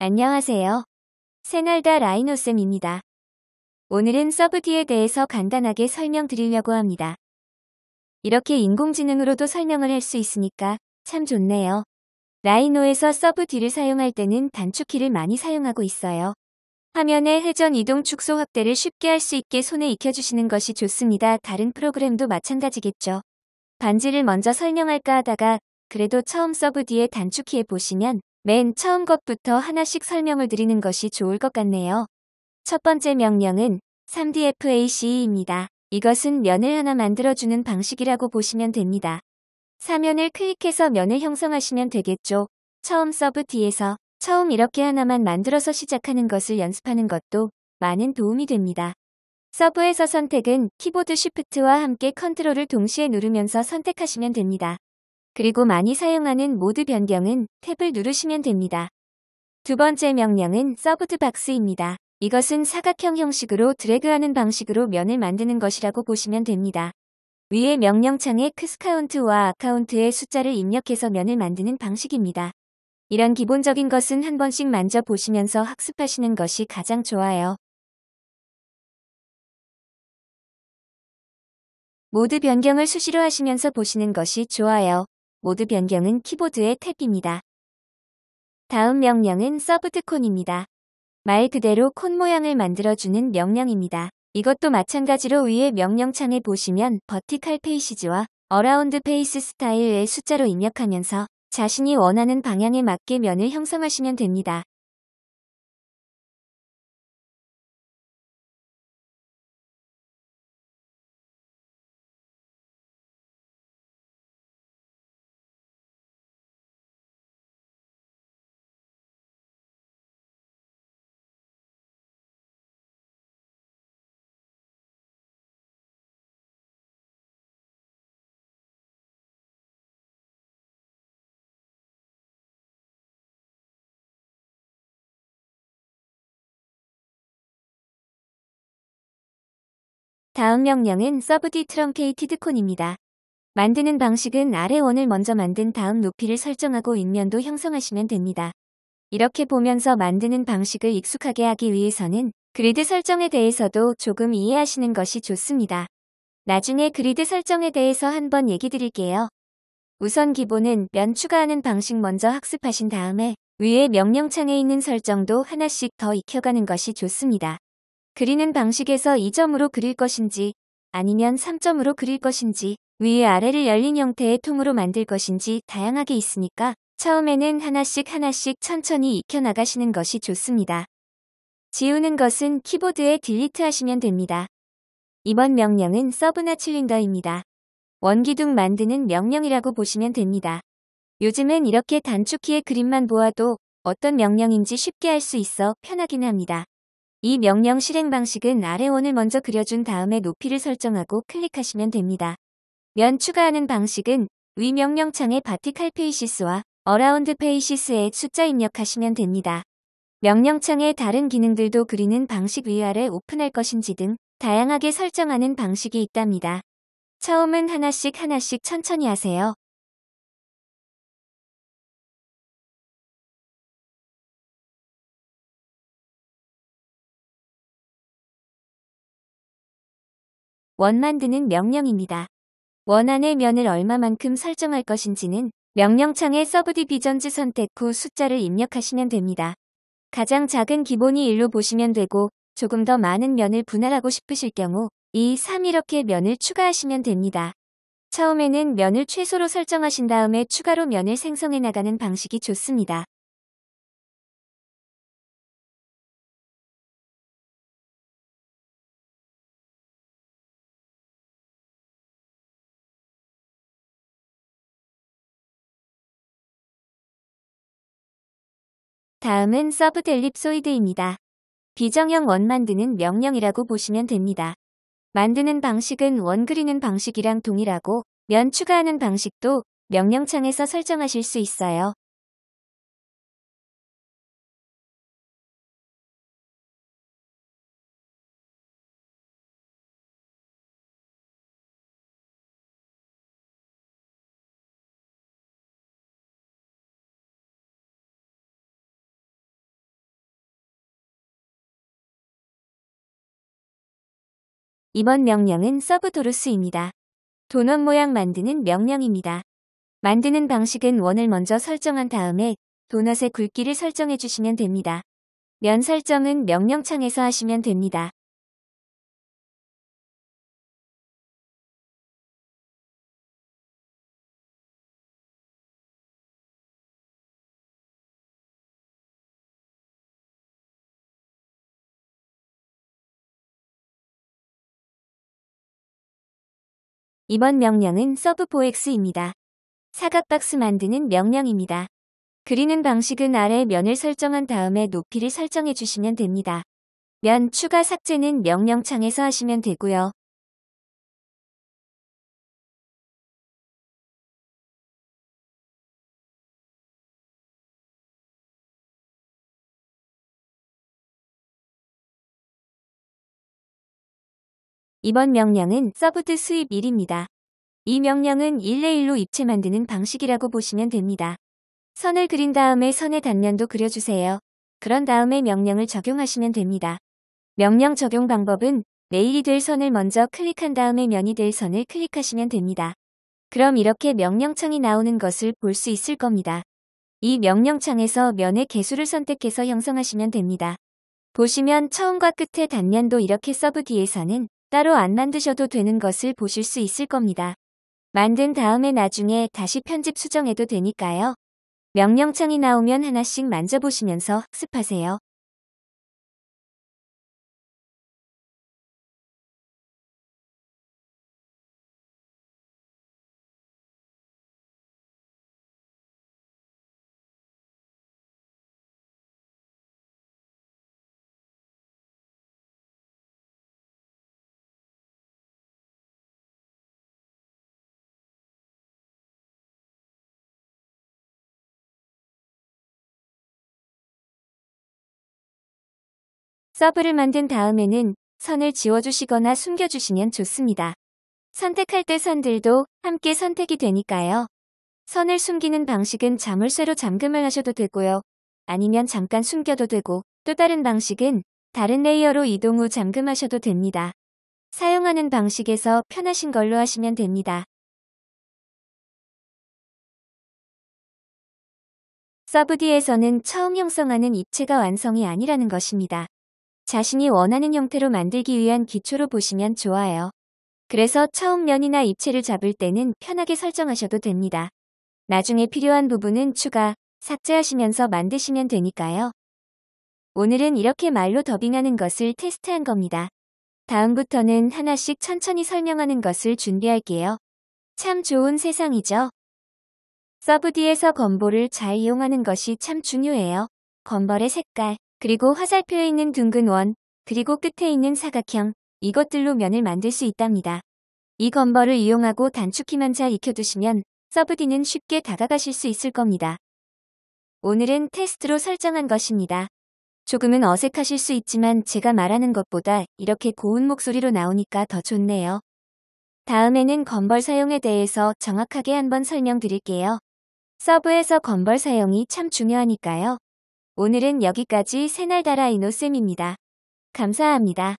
안녕하세요. 새날다 라이노쌤입니다. 오늘은 서브디에 대해서 간단하게 설명드리려고 합니다. 이렇게 인공지능으로도 설명을 할 수 있으니까 참 좋네요. 라이노에서 서브디를 사용할 때는 단축키를 많이 사용하고 있어요. 화면의 회전 이동 축소 확대를 쉽게 할 수 있게 손에 익혀주시는 것이 좋습니다. 다른 프로그램도 마찬가지겠죠. 반지를 먼저 설명할까 하다가 그래도 처음 서브디에 단축키에 보시면 맨 처음 것부터 하나씩 설명을 드리는 것이 좋을 것 같네요. 첫 번째 명령은 3DFAC입니다. 이것은 면을 하나 만들어주는 방식이라고 보시면 됩니다. 사면을 클릭해서 면을 형성하시면 되겠죠. 처음 서브 뒤에서 처음 이렇게 하나만 만들어서 시작하는 것을 연습하는 것도 많은 도움이 됩니다. 서브에서 선택은 키보드 쉬프트와 함께 컨트롤을 동시에 누르면서 선택하시면 됩니다. 그리고 많이 사용하는 모드 변경은 탭을 누르시면 됩니다. 두 번째 명령은 서브드 박스입니다. 이것은 사각형 형식으로 드래그하는 방식으로 면을 만드는 것이라고 보시면 됩니다. 위에 명령창에 크스카운트와 아카운트의 숫자를 입력해서 면을 만드는 방식입니다. 이런 기본적인 것은 한 번씩 만져보시면서 학습하시는 것이 가장 좋아요. 모드 변경을 수시로 하시면서 보시는 것이 좋아요. 모드 변경은 키보드의 탭입니다. 다음 명령은 서브트콘입니다. 말 그대로 콘 모양을 만들어주는 명령입니다. 이것도 마찬가지로 위에 명령창에 보시면 버티칼 페이시지와 어라운드 페이스 스타일의 숫자로 입력하면서 자신이 원하는 방향에 맞게 면을 형성하시면 됩니다. 다음 명령은 서브디 트렁케이티드 콘입니다. 만드는 방식은 아래 원을 먼저 만든 다음 높이를 설정하고 인면도 형성하시면 됩니다. 이렇게 보면서 만드는 방식을 익숙하게 하기 위해서는 그리드 설정에 대해서도 조금 이해하시는 것이 좋습니다. 나중에 그리드 설정에 대해서 한번 얘기 드릴게요. 우선 기본은 면 추가하는 방식 먼저 학습하신 다음에 위에 명령창에 있는 설정도 하나씩 더 익혀가는 것이 좋습니다. 그리는 방식에서 2점으로 그릴 것인지 아니면 3점으로 그릴 것인지 위에 아래를 열린 형태의 통으로 만들 것인지 다양하게 있으니까 처음에는 하나씩 하나씩 천천히 익혀나가시는 것이 좋습니다. 지우는 것은 키보드에 딜리트 하시면 됩니다. 이번 명령은 서브나 칠린더입니다. 원기둥 만드는 명령이라고 보시면 됩니다. 요즘은 이렇게 단축키의 그림만 보아도 어떤 명령인지 쉽게 할 수 있어 편하긴 합니다. 이 명령 실행 방식은 아래 원을 먼저 그려준 다음에 높이를 설정하고 클릭하시면 됩니다. 면 추가하는 방식은 위 명령창에 바티칼 페이시스와 어라운드 페이시스에 숫자 입력하시면 됩니다. 명령창에 다른 기능들도 그리는 방식 위아래 오픈할 것인지 등 다양하게 설정하는 방식이 있답니다. 처음은 하나씩 하나씩 천천히 하세요. 원 만드는 명령입니다. 원안의 면을 얼마만큼 설정할 것인지는 명령창에 서브디비전즈 선택 후 숫자를 입력하시면 됩니다. 가장 작은 기본이 1로 보시면 되고 조금 더 많은 면을 분할하고 싶으실 경우 2, 3 이렇게 면을 추가하시면 됩니다. 처음에는 면을 최소로 설정하신 다음에 추가로 면을 생성해 나가는 방식이 좋습니다. 다음은 서브 앨립소이드입니다. 비정형 원 만드는 명령이라고 보시면 됩니다. 만드는 방식은 원 그리는 방식이랑 동일하고 면 추가하는 방식도 명령창에서 설정하실 수 있어요. 이번 명령은 서브 도루스입니다. 도넛 모양 만드는 명령입니다. 만드는 방식은 원을 먼저 설정한 다음에 도넛의 굵기를 설정해 주시면 됩니다. 면 설정은 명령창에서 하시면 됩니다. 이번 명령은 서브보엑스입니다 사각박스 만드는 명령입니다. 그리는 방식은 아래 면을 설정한 다음에 높이를 설정해 주시면 됩니다. 면 추가 삭제는 명령창에서 하시면 되고요. 이번 명령은 서브드 수입 1입니다. 이 명령은 1대1로 입체 만드는 방식이라고 보시면 됩니다. 선을 그린 다음에 선의 단면도 그려주세요. 그런 다음에 명령을 적용하시면 됩니다. 명령 적용 방법은 레일이 될 선을 먼저 클릭한 다음에 면이 될 선을 클릭하시면 됩니다. 그럼 이렇게 명령창이 나오는 것을 볼 수 있을 겁니다. 이 명령창에서 면의 개수를 선택해서 형성하시면 됩니다. 보시면 처음과 끝의 단면도 이렇게 서브 뒤에서는 따로 안 만드셔도 되는 것을 보실 수 있을 겁니다. 만든 다음에 나중에 다시 편집 수정해도 되니까요. 명령창이 나오면 하나씩 만져보시면서 학습하세요. 서브를 만든 다음에는 선을 지워주시거나 숨겨주시면 좋습니다. 선택할 때 선들도 함께 선택이 되니까요. 선을 숨기는 방식은 자물쇠로 잠금을 하셔도 되고요. 아니면 잠깐 숨겨도 되고 또 다른 방식은 다른 레이어로 이동 후 잠금하셔도 됩니다. 사용하는 방식에서 편하신 걸로 하시면 됩니다. 서브디에서는 처음 형성하는 입체가 완성이 아니라는 것입니다. 자신이 원하는 형태로 만들기 위한 기초로 보시면 좋아요. 그래서 처음 면이나 입체를 잡을 때는 편하게 설정하셔도 됩니다. 나중에 필요한 부분은 추가, 삭제하시면서 만드시면 되니까요. 오늘은 이렇게 말로 더빙하는 것을 테스트한 겁니다. 다음부터는 하나씩 천천히 설명하는 것을 준비할게요. 참 좋은 세상이죠? 서브디에서 건보를 잘 이용하는 것이 참 중요해요. 건벌의 색깔. 그리고 화살표에 있는 둥근 원, 그리고 끝에 있는 사각형, 이것들로 면을 만들 수 있답니다. 이 건버를 이용하고 단축키만 잘 익혀두시면 서브디는 쉽게 다가가실 수 있을 겁니다. 오늘은 테스트로 설정한 것입니다. 조금은 어색하실 수 있지만 제가 말하는 것보다 이렇게 고운 목소리로 나오니까 더 좋네요. 다음에는 건벌 사용에 대해서 정확하게 한번 설명드릴게요. 서브에서 건벌 사용이 참 중요하니까요. 오늘은 여기까지 새날다라 이노쌤입니다. 감사합니다.